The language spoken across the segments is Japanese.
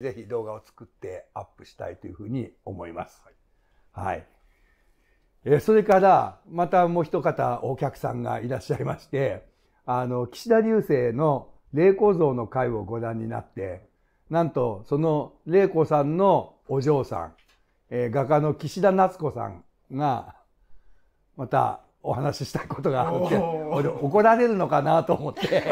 ぜひ動画を作ってアップしたいというふうに思います。はい。えそれから、またもう一方お客さんがいらっしゃいまして、あの、岸田流星の霊光像の会をご覧になって、なんと、その霊子さんのお嬢さん、え画家の岸田夏子さんが、またお話ししたいことがあって、怒られるのかなと思って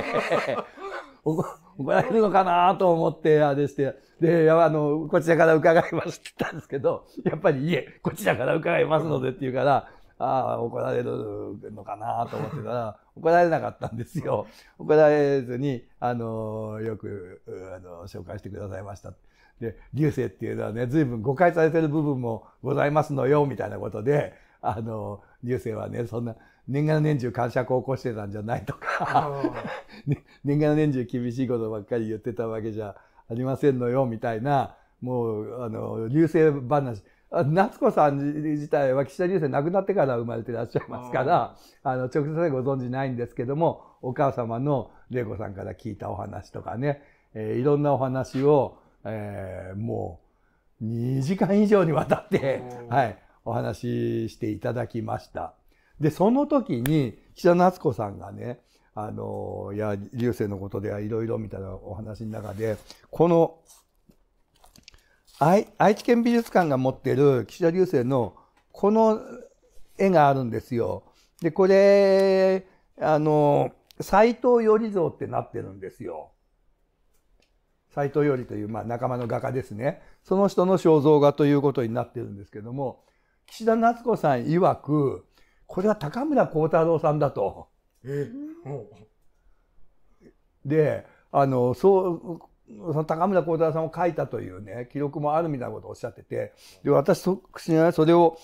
怒られるのかなと思って、あれして、で、あの、こちらから伺いますって言ったんですけど、やっぱり、いえ、こちらから伺いますのでって言うから、ああ、怒られるのかなと思ってたら、怒られなかったんですよ。怒られずに、あの、よく、あの、紹介してくださいました。で、流星っていうのはね、随分誤解されてる部分もございますのよ、みたいなことで、あの流星はねそんな年がら年中感触を起こしてたんじゃないとか 年がら年中厳しいことばっかり言ってたわけじゃありませんのよみたいなもうあの流星話夏子さん自体は岸田流星亡くなってから生まれてらっしゃいますからあの直接はご存じないんですけどもお母様の玲子さんから聞いたお話とかね、えー、いろんなお話を、えー、もう2時間以上にわたって、はい、お話ししていただきました。で、その時に、岸田敦子さんがね、あの、いや、流星のことではいろいろみたいなお話の中で、この、愛知県美術館が持ってる岸田流星のこの絵があるんですよ。で、これ、あの、斎藤頼像ってなってるんですよ。斎藤頼という、まあ、仲間の画家ですね。その人の肖像画ということになってるんですけども、岸田夏子さん曰く、これは高村光太郎さんだと。ええ、で、あの、そう、その高村光太郎さんを書いたというね、記録もあるみたいなことをおっしゃってて、で、私、岸田それを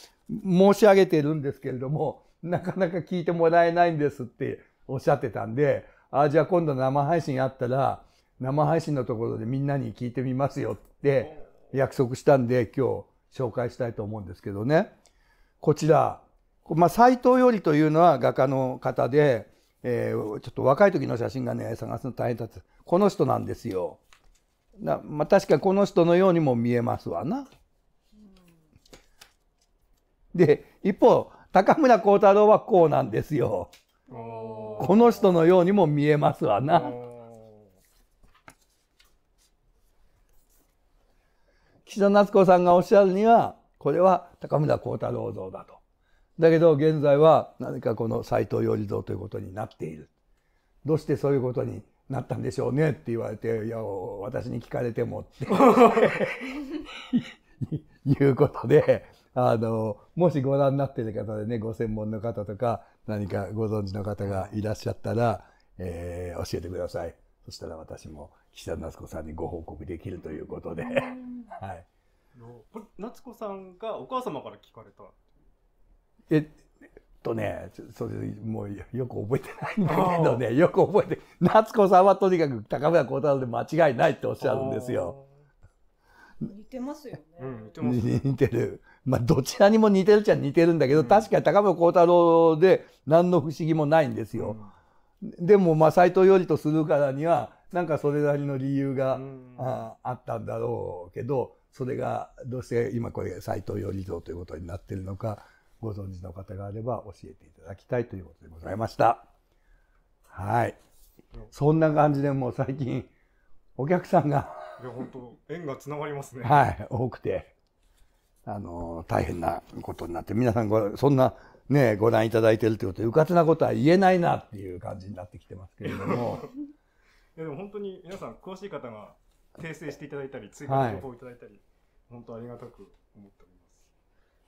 申し上げているんですけれども、なかなか聞いてもらえないんですっておっしゃってたんで、あじゃあ今度生配信あったら、生配信のところでみんなに聞いてみますよって約束したんで、今日紹介したいと思うんですけどね。こちら、まあ、斎藤よりというのは画家の方で、えー、ちょっと若い時の写真がね探すの大変だったこの人なんですよ。なまあ、確かこの人のようにも見えますわな。で一方高村光太郎はこうなんですよ。この人のようにも見えますわな。岸田夏子さんがおっしゃるにはこれは高村光太郎像だと。だけど現在は何かこの斎藤頼像ということになっている。どうしてそういうことになったんでしょうねって言われて、いや、私に聞かれてもって いうことで、あの、もしご覧になっている方でね、ご専門の方とか、何かご存知の方がいらっしゃったら、えー、教えてください。そしたら私も岸田夏子さんにご報告できるということで、はい。子さんがお母様から聞かれたえっとねそれもうよく覚えてないんだけどねよく覚えて夏子さんはとにかく高村光太郎で間違いないっておっしゃるんですよ。似てますよね。うん、似てます、似てる。まあ、どちらにも似てるっちゃ似てるんだけど、うん、確かに高村光太郎で何の不思議もないんですよ。うん、でも、まあ、斎藤よりとするからには、なんかそれなりの理由が、ああったんだろうけどそれがどうして今これ斎藤頼蔵ということになってるのかご存知の方があれば教えていただきたいということでございました。はい、そんな感じでもう最近お客さんがいや本当縁がつながりますね。はい、多くてあの大変なことになって皆さんごそんなねご覧いただいてるということでうかつなことは言えないなっていう感じになってきてますけれども でも本当に皆さん詳しい方が訂正していただいたり追加の情報をいただいたり、はい、本当ありがたく思っております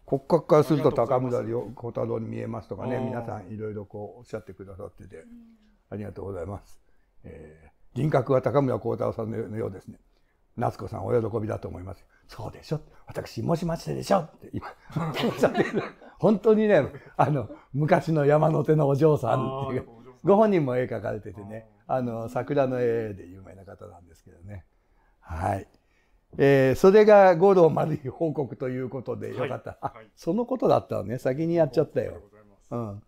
骨格からすると高村小太郎に見えますとかね皆さんいろいろこうおっしゃってくださっててありがとうございます、えー、人格は高村光太郎さんのようですね夏子さんお喜びだと思います。そうでしょ私、もしましてでしょって今、本当にね、あの、昔の山の手のお嬢さんっていう。ご本人も絵描かれててねあの桜の絵で有名な方なんですけどねはい、えー、それが五郎丸い報告ということでよかった、はいはい、そのことだったのね先にやっちゃったよ。ううん